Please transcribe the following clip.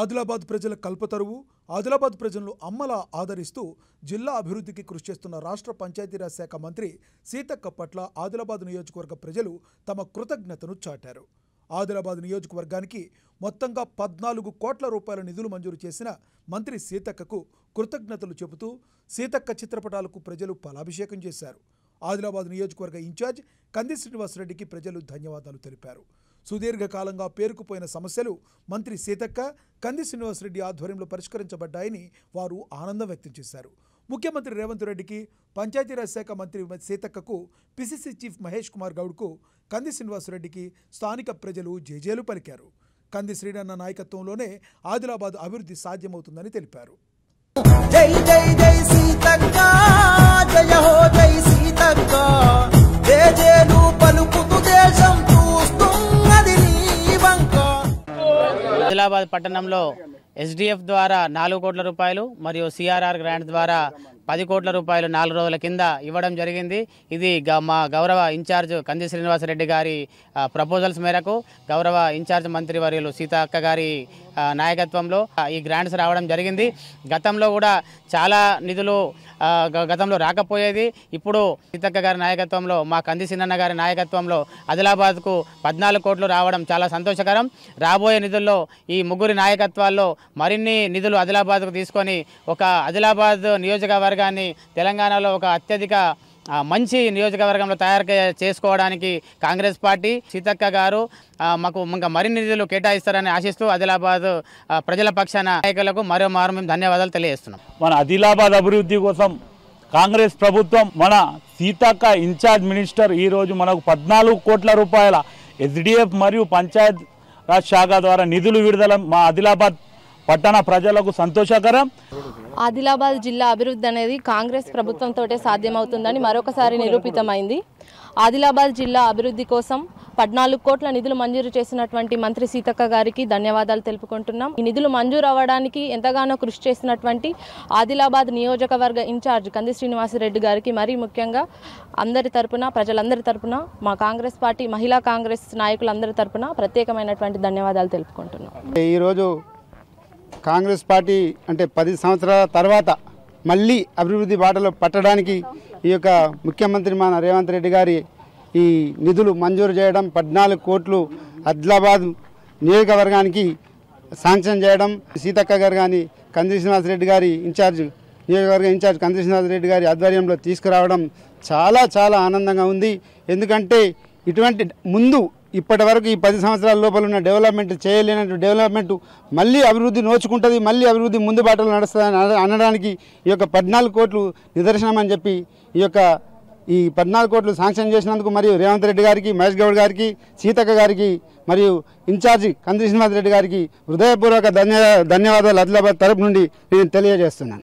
ఆదిలాబాద్ ప్రజల కల్పతరువు ఆదిలాబాద్ ప్రజలను అమ్మలా ఆదరిస్తూ జిల్లా అభివృద్ధికి కృషి చేస్తున్న రాష్ట్ర పంచాయతీరాజ్ శాఖ మంత్రి సీతక్క పట్ల ఆదిలాబాద్ నియోజకవర్గ ప్రజలు తమ కృతజ్ఞతను చాటారు ఆదిలాబాద్ నియోజకవర్గానికి మొత్తంగా పద్నాలుగు కోట్ల రూపాయల నిధులు మంజూరు చేసిన మంత్రి సీతక్కకు కృతజ్ఞతలు చెబుతూ సీతక్క చిత్రపటాలకు ప్రజలు పలాభిషేకం చేశారు ఆదిలాబాద్ నియోజకవర్గ ఇన్ఛార్జ్ కంది శ్రీనివాసరెడ్డికి ప్రజలు ధన్యవాదాలు తెలిపారు సుదీర్ఘకాలంగా పేరుకుపోయిన సమస్యలు మంత్రి సీతక్క కంది శ్రీనివాసరెడ్డి ఆధ్వర్యంలో పరిష్కరించబడ్డాయని వారు ఆనందం వ్యక్తం చేశారు ముఖ్యమంత్రి రేవంత్ రెడ్డికి పంచాయతీరాజ్ శాఖ మంత్రి సీతక్కకు పిసిసి చీఫ్ మహేష్ కుమార్ గౌడ్కు కంది శ్రీనివాసరెడ్డికి స్థానిక ప్రజలు జేజేలు పలికారు కంది శ్రీనన్న నాయకత్వంలోనే ఆదిలాబాద్ అభివృద్ధి సాధ్యమవుతుందని తెలిపారు జై జై జై ఆదిలాబాద్ పట్టణంలో ఎస్డిఎఫ్ ద్వారా నాలుగు కోట్ల రూపాయలు మరియు సిఆర్ఆర్ గ్రాంట్ ద్వారా పది కోట్ల రూపాయలు నాలుగు రోజుల కింద ఇవ్వడం జరిగింది ఇది మా గౌరవ ఇన్ఛార్జ్ కంది శ్రీనివాసరెడ్డి గారి ప్రపోజల్స్ మేరకు గౌరవ ఇన్ఛార్జ్ మంత్రి వర్యులు అక్క గారి నాయకత్వంలో ఈ గ్రాంట్స్ రావడం జరిగింది గతంలో కూడా చాలా నిధులు గతంలో రాకపోయేది ఇప్పుడు సీతక్క గారి నాయకత్వంలో మా కంది సిన్నన్న గారి నాయకత్వంలో ఆదిలాబాద్కు పద్నాలుగు కోట్లు రావడం చాలా సంతోషకరం రాబోయే నిధుల్లో ఈ ముగ్గురి నాయకత్వాల్లో మరిన్ని నిధులు ఆదిలాబాద్కు తీసుకొని ఒక ఆదిలాబాద్ నియోజకవర్గాన్ని తెలంగాణలో ఒక అత్యధిక మంచి నియోజకవర్గంలో తయారు చేసుకోవడానికి కాంగ్రెస్ పార్టీ సీతక్క గారు మాకు ఇంకా మరిన్ని నిధులు కేటాయిస్తారని ఆశిస్తూ ఆదిలాబాద్ ప్రజల పక్షాన నాయకులకు మరో మారు మేము ధన్యవాదాలు తెలియజేస్తున్నాం మన ఆదిలాబాద్ అభివృద్ధి కోసం కాంగ్రెస్ ప్రభుత్వం మన సీతక్క ఇన్ఛార్జ్ మినిస్టర్ ఈరోజు మనకు పద్నాలుగు కోట్ల రూపాయల ఎస్డిఎఫ్ మరియు పంచాయత్ రాజ్ శాఖ ద్వారా నిధులు విడుదల మా ఆదిలాబాద్ పట్టణ ప్రజలకు సంతోషకరం ఆదిలాబాద్ జిల్లా అభివృద్ధి అనేది కాంగ్రెస్ ప్రభుత్వంతో సాధ్యమవుతుందని మరొకసారి నిరూపితమైంది ఆదిలాబాద్ జిల్లా అభివృద్ధి కోసం పద్నాలుగు కోట్ల నిధులు మంజూరు చేసినటువంటి మంత్రి సీతక్క గారికి ధన్యవాదాలు తెలుపుకుంటున్నాం ఈ నిధులు మంజూరు అవ్వడానికి ఎంతగానో కృషి చేసినటువంటి ఆదిలాబాద్ నియోజకవర్గ ఇన్ఛార్జ్ కంది శ్రీనివాసరెడ్డి గారికి మరీ ముఖ్యంగా అందరి తరపున ప్రజలందరి తరపున మా కాంగ్రెస్ పార్టీ మహిళా కాంగ్రెస్ నాయకులందరి తరపున ప్రత్యేకమైనటువంటి ధన్యవాదాలు తెలుపుకుంటున్నాం ఈరోజు కాంగ్రెస్ పార్టీ అంటే పది సంవత్సరాల తర్వాత మళ్ళీ అభివృద్ధి బాటలో పట్టడానికి ఈ యొక్క ముఖ్యమంత్రి మన రేవంత్ రెడ్డి గారి ఈ నిధులు మంజూరు చేయడం పద్నాలుగు కోట్లు ఆదిలాబాద్ నియోజకవర్గానికి శాంక్షన్ చేయడం సీతక్క గారు కానీ కంది శ్రీనివాసరెడ్డి రెడ్డి గారి ఇన్ఛార్జ్ నియోజకవర్గం ఇన్ఛార్జ్ కంది శ్రీనివాసరెడ్డి రెడ్డి గారి ఆధ్వర్యంలో తీసుకురావడం చాలా చాలా ఆనందంగా ఉంది ఎందుకంటే ఇటువంటి ముందు ఇప్పటి వరకు ఈ పది సంవత్సరాల లోపల ఉన్న డెవలప్మెంట్ చేయలేనట్టు డెవలప్మెంట్ మళ్ళీ అభివృద్ధి నోచుకుంటుంది మళ్ళీ అభివృద్ధి ముందు బాటలు నడుస్తుందని అనడానికి ఈ యొక్క పద్నాలుగు కోట్లు నిదర్శనం అని చెప్పి ఈ యొక్క ఈ పద్నాలుగు కోట్లు శాంక్షన్ చేసినందుకు మరియు రేవంత్ రెడ్డి గారికి మహేష్ గౌడ్ గారికి సీతక్క గారికి మరియు ఇన్ఛార్జి కంది శ్రీనివాస్ రెడ్డి గారికి హృదయపూర్వక ధన్య ధన్యవాదాలు అదిలాబాద్ తరపు నుండి నేను తెలియజేస్తున్నాను